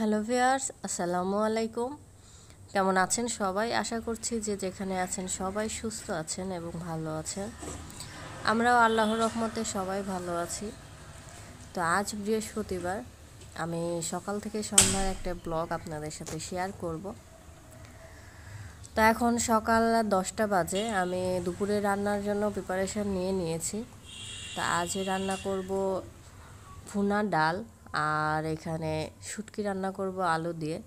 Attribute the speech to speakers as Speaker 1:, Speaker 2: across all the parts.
Speaker 1: hello viewers আসসালামু আলাইকুম কেমন আছেন সবাই আশা করছি যে যেখানে আছেন সবাই সুস্থ আছেন এবং ভালো আছেন আমরাও আল্লাহ রহমতে সবাই ভালো আছি তো আজ বৃহস্পতিবার আমি সকাল থেকে সন্ধ্যার একটা ব্লগ আপনাদের সাথে শেয়ার করব তো এখন সকাল দশটা বাজে আমি দুপুরে রান্নার জন্য প্রিপারেশান নিয়ে নিয়েছি তা আজ রান্না করব ভুনা ডাল আর এখানে শুটকি রান্না করব আলু দিয়ে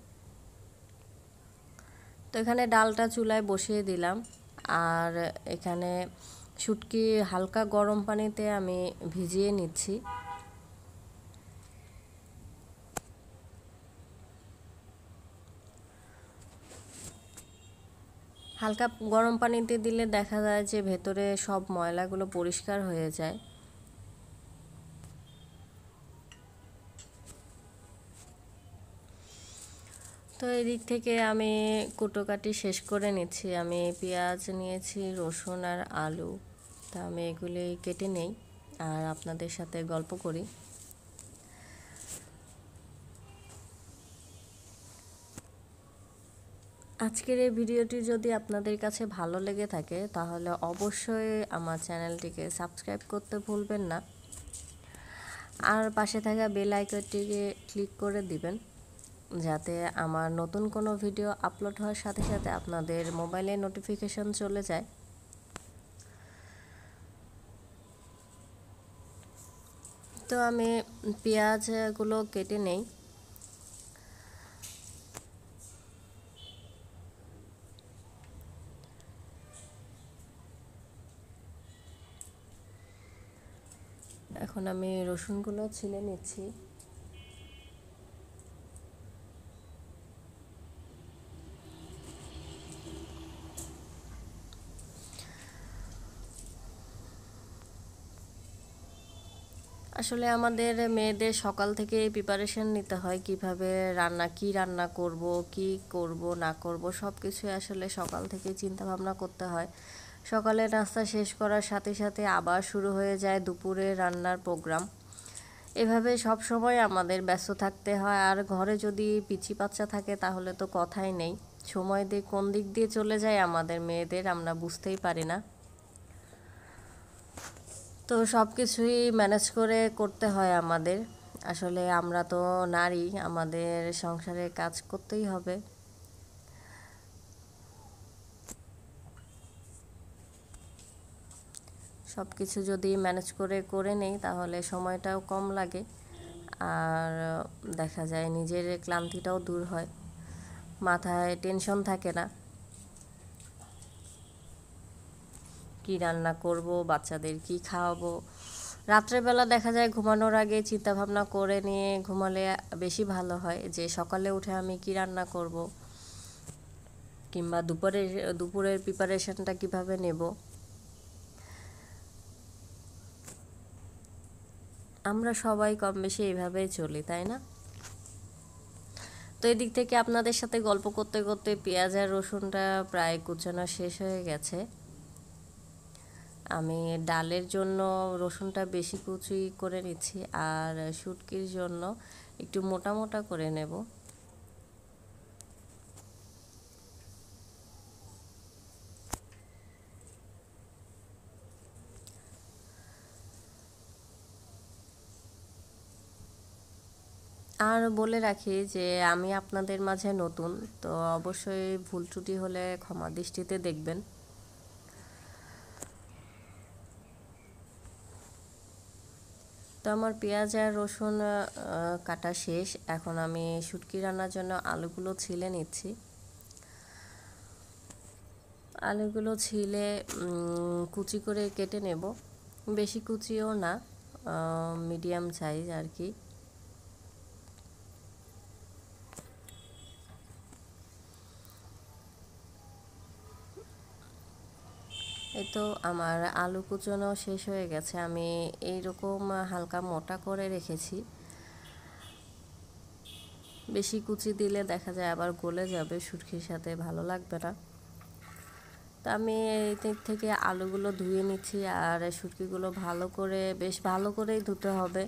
Speaker 1: তো এখানে ডালটা চুলায় বসিয়ে দিলাম আর এখানে শুটকি হালকা গরম পানিতে আমি ভিজিয়ে নিচ্ছি হালকা গরম পানিতে দিলে দেখা যায় যে ভেতরে সব ময়লাগুলো পরিষ্কার হয়ে যায় তো এদিক থেকে আমি কুটোকাটি শেষ করে নিচ্ছি আমি পেঁয়াজ নিয়েছি রসুন আর আলু তা আমি এগুলি কেটে নেই আর আপনাদের সাথে গল্প করি আজকের এই ভিডিওটি যদি আপনাদের কাছে ভালো লেগে থাকে তাহলে অবশ্যই আমার চ্যানেলটিকে সাবস্ক্রাইব করতে ভুলবেন না আর পাশে থাকা বেল আইকনটিকে ক্লিক করে দিবেন যাতে আমার নতুন কোনো ভিডিও আপলোড হওয়ার সাথে সাথে আপনাদের মোবাইলে নোটিফিকেশন চলে যায় তো আমি পেঁয়াজগুলো কেটে নেই এখন আমি রসুনগুলো ছিলে নিচ্ছি আসলে আমাদের মেয়েদের সকাল থেকে প্রিপারেশন নিতে হয় কিভাবে রান্না কি রান্না করব কি করব না করব সব কিছু আসলে সকাল থেকে চিন্তা ভাবনা করতে হয় সকালে নাস্তা শেষ করার সাথে সাথে আবার শুরু হয়ে যায় দুপুরে রান্নার প্রোগ্রাম এভাবে সব সময় আমাদের ব্যস্ত থাকতে হয় আর ঘরে যদি পিছি বাচ্চা থাকে তাহলে তো কথাই নেই সময় দিয়ে কোন দিক দিয়ে চলে যায় আমাদের মেয়েদের আমরা বুঝতেই পারি না তো সব কিছুই ম্যানেজ করে করতে হয় আমাদের আসলে আমরা তো নারী আমাদের সংসারে কাজ করতেই হবে সব কিছু যদি ম্যানেজ করে করে নেই তাহলে সময়টাও কম লাগে আর দেখা যায় নিজের ক্লান্তিটাও দূর হয় মাথায় টেনশন থাকে না কি রান্না করব বাচ্চাদের কি খাওয়াবো রাত্রেবেলা দেখা যায় ঘুমানোর আগে চিন্তাভাবনা করে নিয়ে ঘুমালে বেশি ভালো হয় যে সকালে উঠে আমি কি রান্না করব কিংবা দুপুরের দুপুরের প্রিপারেশনটা কিভাবে নেব আমরা সবাই কম বেশি এইভাবেই চলি তাই না তো এদিক থেকে আপনাদের সাথে গল্প করতে করতে পেঁয়াজ আর রসুনটা প্রায় কুচানো শেষ হয়ে গেছে আমি ডালের জন্য রসুনটা বেশি কুচি করে নিচ্ছি আর শুটকির জন্য একটু মোটা মোটা করে নেব আর বলে রাখি যে আমি আপনাদের মাঝে নতুন তো অবশ্যই ভুল ত্রুটি হলে ক্ষমা দৃষ্টিতে দেখবেন তো আমার পেঁয়াজ আর রসুন কাটা শেষ এখন আমি শুটকি রান্নার জন্য আলুগুলো ছিলে নিচ্ছি আলুগুলো ছিলে কুচি করে কেটে নেব বেশি কুচিও না মিডিয়াম সাইজ আর কি এই তো আমার আলু কুচনো শেষ হয়ে গেছে আমি এই রকম হালকা মোটা করে রেখেছি বেশি কুচি দিলে দেখা যায় আবার গলে যাবে সুরখির সাথে ভালো লাগবে না তো আমি এই থেকে আলুগুলো ধুয়ে নিচ্ছি আর সুটকিগুলো ভালো করে বেশ ভালো করেই ধুতে হবে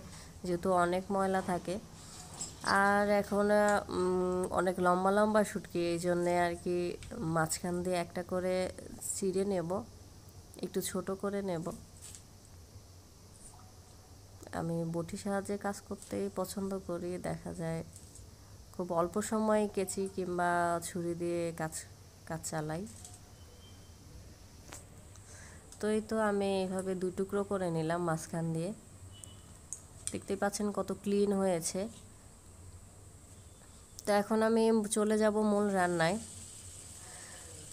Speaker 1: যেহেতু অনেক ময়লা থাকে আর এখন অনেক লম্বা লম্বা শুটকি এই জন্যে আর কি মাঝখান দিয়ে একটা করে ছিঁড়ে নেব একটু ছোট করে নেব আমি বটি সাহায্যে কাজ করতেই পছন্দ করি দেখা যায় খুব অল্প সময় কেচি কিংবা ছুরি দিয়ে কাজ কাজ চালাই তো এই তো আমি এভাবে দুই টুকরো করে নিলাম মাঝখান দিয়ে দেখতেই পাচ্ছেন কত ক্লিন হয়েছে তো এখন আমি চলে যাব মূল রান্নায়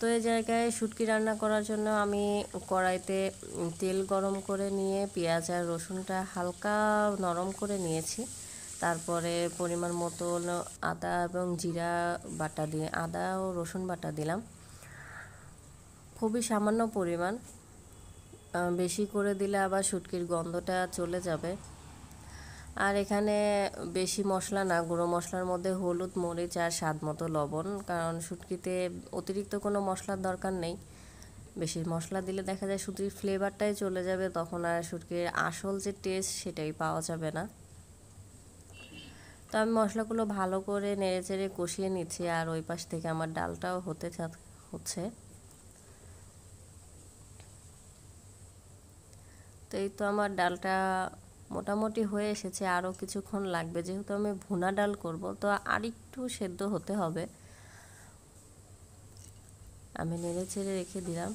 Speaker 1: তো এই জায়গায় শুটকি রান্না করার জন্য আমি কড়াইতে তেল গরম করে নিয়ে পেঁয়াজ আর রসুনটা হালকা নরম করে নিয়েছি তারপরে পরিমাণ মতন আদা এবং জিরা বাটা দিয়ে আদা ও রসুন বাটা দিলাম খুবই সামান্য পরিমাণ বেশি করে দিলে আবার শুটকির গন্ধটা চলে যাবে আর এখানে বেশি মশলা না গুঁড়ো মশলার মধ্যে হলুদ মরিচ আর স্বাদ মতো লবণ কারণ শুটকিতে অতিরিক্ত কোনো মশলার দরকার নেই বেশি মশলা দিলে দেখা যায় শুটকির ফ্লেভারটাই চলে যাবে তখন আর শুটকির আসল যে টেস্ট সেটাই পাওয়া যাবে না তো আমি মশলাগুলো ভালো করে নেড়েচেড়ে কষিয়ে নিচ্ছি আর ওই পাশ থেকে আমার ডালটাও হতে হচ্ছে তো এই তো আমার ডালটা মোটামুটি হয়ে এসেছে আরও কিছুক্ষণ লাগবে যেহেতু আমি ভুনা ডাল করব তো আর একটু সেদ্ধ হতে হবে আমি নেড়ে ছেড়ে রেখে দিলাম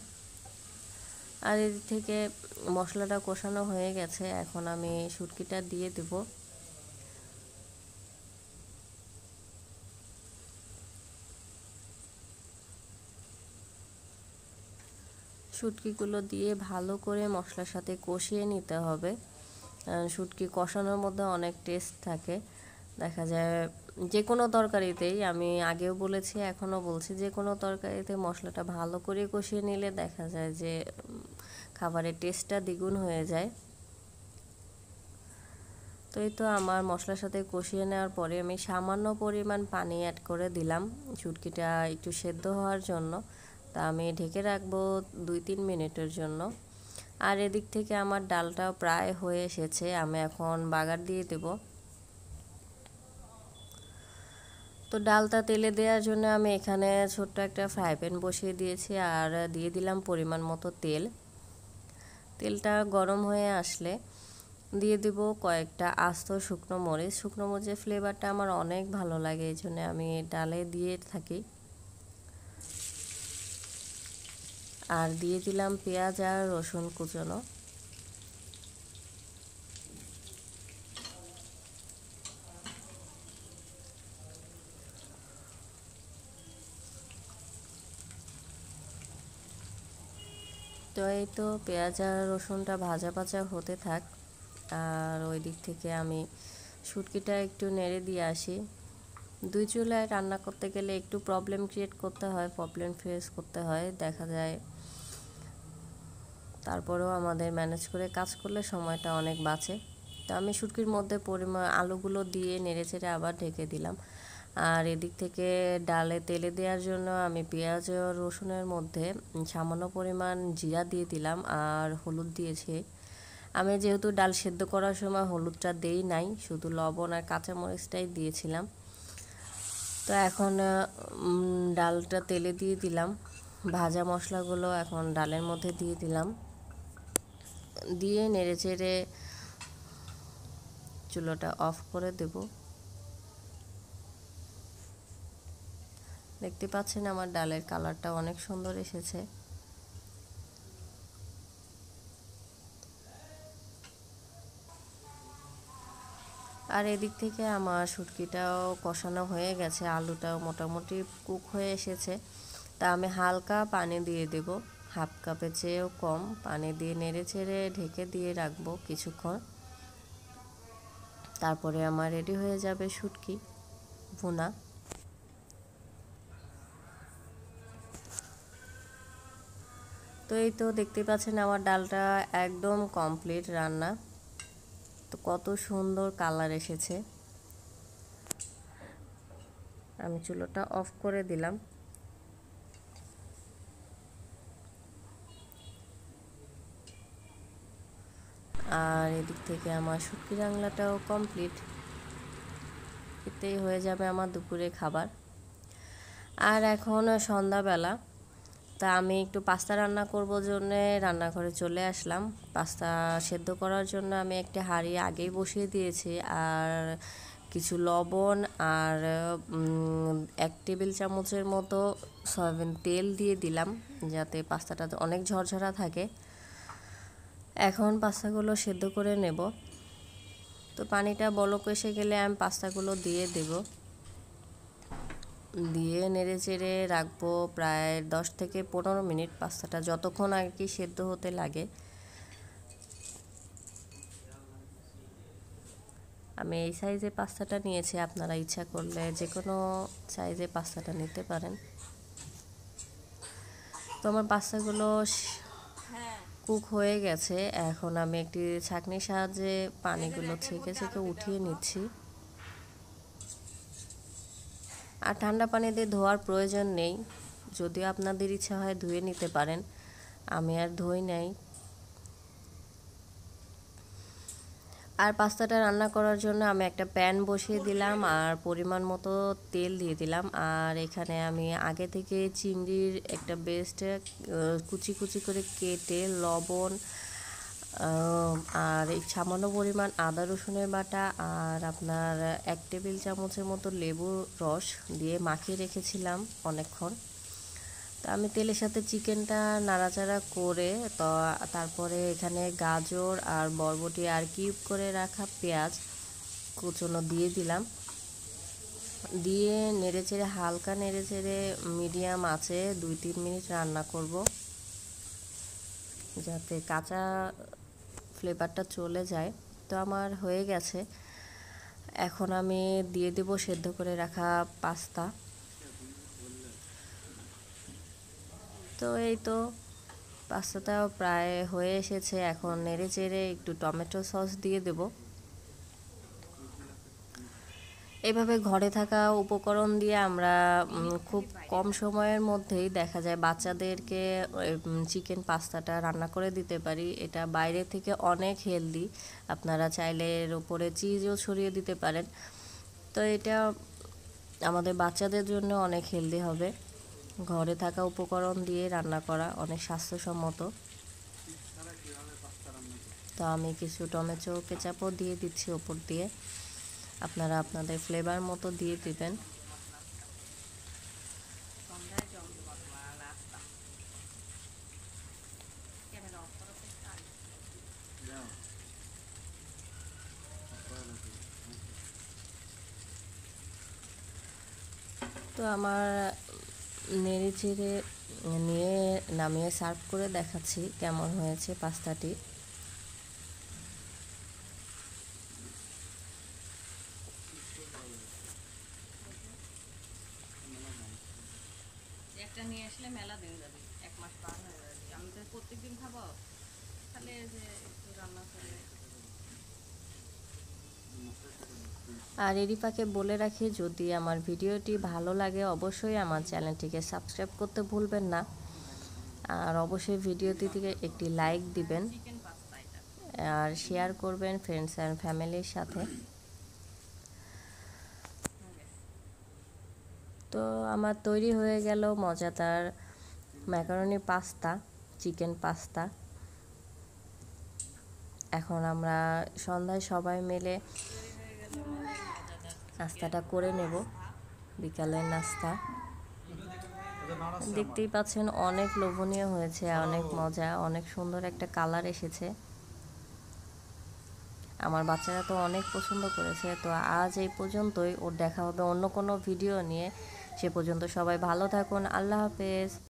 Speaker 1: আর এর থেকে মশলাটা কষানো হয়ে গেছে এখন আমি সুটকিটা দিয়ে দেব সুটকিগুলো দিয়ে ভালো করে মশলার সাথে কষিয়ে নিতে হবে শুটকি কষানোর মধ্যে অনেক টেস্ট থাকে দেখা যায় যে কোনো তরকারিতেই আমি আগেও বলেছি এখনও বলছি যে কোনো তরকারিতে মশলাটা ভালো করে কষিয়ে নিলে দেখা যায় যে খাবারের টেস্টটা দ্বিগুণ হয়ে যায় তো এই তো আমার মশলার সাথে কষিয়ে নেওয়ার পরে আমি সামান্য পরিমাণ পানি অ্যাড করে দিলাম শুটকিটা একটু সেদ্ধ হওয়ার জন্য তা আমি ঢেকে রাখবো দুই তিন মিনিটের জন্য আর এদিক থেকে আমার ডালটাও প্রায় হয়ে এসেছে আমি এখন বাগার দিয়ে দেব তো ডালটা তেলে দেওয়ার জন্য আমি এখানে ছোট্ট একটা ফ্রাই প্যান বসিয়ে দিয়েছি আর দিয়ে দিলাম পরিমাণ মতো তেল তেলটা গরম হয়ে আসলে দিয়ে দেব কয়েকটা আস্ত শুকনো মরিচ শুকনো মরিচের ফ্লেভারটা আমার অনেক ভালো লাগে এই জন্য আমি ডালে দিয়ে থাকি আর দিয়ে দিলাম পেঁয়াজ আর রসুন কুচনো তো এই তো পেঁয়াজ আর রসুনটা ভাজা ভাজা হতে থাক আর ওই দিক থেকে আমি সুটকিটা একটু নেড়ে দিয়ে আসি দুই চুলায় রান্না করতে গেলে একটু প্রবলেম ক্রিয়েট করতে হয় প্রবলেম ফেস করতে হয় দেখা যায় তারপরেও আমাদের ম্যানেজ করে কাজ করলে সময়টা অনেক বাঁচে তো আমি সুটকির মধ্যে পরিমাণ আলুগুলো দিয়ে নেড়ে চেড়ে আবার ঢেকে দিলাম আর এদিক থেকে ডালে তেলে দেওয়ার জন্য আমি পেঁয়াজ রসুনের মধ্যে সামান্য পরিমাণ জিরা দিয়ে দিলাম আর হলুদ দিয়েছে আমি যেহেতু ডাল সেদ্ধ করার সময় হলুদটা দেই নাই শুধু লবণ আর কাঁচামরিচটাই দিয়েছিলাম তো এখন ডালটা তেলে দিয়ে দিলাম ভাজা মশলাগুলো এখন ডালের মধ্যে দিয়ে দিলাম দিয়ে নেড়ে চেড়ে চুলোটা অফ করে দেব দেখতে পাচ্ছেন আমার ডালের কালারটা অনেক সুন্দর এসেছে আর এদিক থেকে আমার শুটকিটাও কষানো হয়ে গেছে আলুটাও মোটামুটি কুক হয়ে এসেছে তা আমি হালকা পানি দিয়ে দেবো হাফ কাপের চেয়েও কম পানি দিয়ে নেড়ে ছেড়ে ঢেকে দিয়ে রাখবো কিছুক্ষণ তারপরে আমার রেডি হয়ে যাবে শুটকি ভুনা তো এই তো দেখতে পাচ্ছেন আমার ডালটা একদম কমপ্লিট রান্না তো কত সুন্দর কালার এসেছে আমি চুলোটা অফ করে দিলাম আর এদিক থেকে আমার শুটকি রাংলাটাও কমপ্লিট এতেই হয়ে যাবে আমার দুপুরে খাবার আর এখন সন্ধ্যাবেলা তা আমি একটু পাস্তা রান্না করব জন্যে রান্নাঘরে চলে আসলাম পাস্তা সেদ্ধ করার জন্য আমি একটি হাঁড়ি আগেই বসিয়ে দিয়েছি আর কিছু লবণ আর এক টেবিল চামচের মতো সয়াবিন তেল দিয়ে দিলাম যাতে পাস্তাটা অনেক ঝরঝরা থাকে এখন পাস্তাগুলো সেদ্ধ করে নেব তো পানিটা বলক এসে গেলে আমি পাস্তাগুলো দিয়ে দেব দিয়ে নেড়ে চেড়ে রাখবো প্রায় দশ থেকে পনেরো মিনিট পাস্তাটা যতক্ষণ আর কি সেদ্ধ হতে লাগে আমি এই সাইজে পাস্তাটা নিয়েছি আপনারা ইচ্ছা করলে যে কোনো সাইজে পাস্তাটা নিতে পারেন তো আমার পাস্তাগুলো কুক হয়ে গেছে এখন আমি একটি ছাঁকনির সাহায্যে পানিগুলো ছেঁকে ছেঁকে উঠিয়ে নিচ্ছি আর ঠান্ডা পানি দিয়ে ধোয়ার প্রয়োজন নেই যদি আপনাদের ইচ্ছা হয় ধুয়ে নিতে পারেন আমি আর ধুই নাই আর পাস্তাটা রান্না করার জন্য আমি একটা প্যান বসিয়ে দিলাম আর পরিমাণ মতো তেল দিয়ে দিলাম আর এখানে আমি আগে থেকে চিংড়ির একটা বেস্ট কুচি কুচি করে কেটে লবণ আর এই সামান্য পরিমাণ আদা রসুনের বাটা আর আপনার এক টেবিল চামচের মতো লেবুর রস দিয়ে মাখিয়ে রেখেছিলাম অনেকক্ষণ তো আমি তেলের সাথে চিকেনটা নাড়াচাড়া করে তো তারপরে এখানে গাজর আর বরবটি আর কিউব করে রাখা পেঁয়াজ কুচনো দিয়ে দিলাম দিয়ে নেড়েচেড়ে হালকা নেড়েচেড়ে মিডিয়াম আছে দুই তিন মিনিট রান্না করব যাতে কাঁচা ফ্লেভারটা চলে যায় তো আমার হয়ে গেছে এখন আমি দিয়ে দেব সেদ্ধ করে রাখা পাস্তা তো এই তো পাস্তাটাও প্রায় হয়ে এসেছে এখন নেড়ে চেড়ে একটু টমেটো সস দিয়ে দেব এভাবে ঘরে থাকা উপকরণ দিয়ে আমরা খুব কম সময়ের মধ্যেই দেখা যায় বাচ্চাদেরকে চিকেন পাস্তাটা রান্না করে দিতে পারি এটা বাইরে থেকে অনেক হেলদি আপনারা চাইলে এর উপরে চিজও ছড়িয়ে দিতে পারেন তো এটা আমাদের বাচ্চাদের জন্য অনেক হেলদি হবে ঘরে থাকা উপকরণ দিয়ে রান্না করা অনেক স্বাস্থ্যসম্মত তো আমি কিছু টমেটো কেচাপও দিয়ে দিচ্ছি ওপর দিয়ে আপনারা আপনাদের ফ্লেভার মতো দিয়ে দিবেন তো আমার নেড়ে চেড়ে নিয়ে নামিয়ে সার্ভ করে দেখাচ্ছি কেমন হয়েছে পাস্তাটি আর এরই বলে রাখি যদি আমার ভিডিওটি ভালো লাগে অবশ্যই আমার চ্যানেলটিকে সাবস্ক্রাইব করতে ভুলবেন না আর অবশ্যই ভিডিওটি থেকে একটি লাইক দিবেন আর শেয়ার করবেন ফ্রেন্ডস অ্যান্ড ফ্যামিলির সাথে তো আমার তৈরি হয়ে গেল মজাদার ম্যাকারনি পাস্তা চিকেন পাস্তা এখন আমরা সন্ধ্যায় সবাই মিলে নাস্তাটা করে নেব বিকালের নাস্তা দেখতেই পাচ্ছেন অনেক লোভনীয় হয়েছে অনেক মজা অনেক সুন্দর একটা কালার এসেছে আমার বাচ্চারা তো অনেক পছন্দ করেছে তো আজ এই পর্যন্তই ওর দেখা হবে অন্য কোনো ভিডিও নিয়ে সে পর্যন্ত সবাই ভালো থাকুন আল্লাহ হাফেজ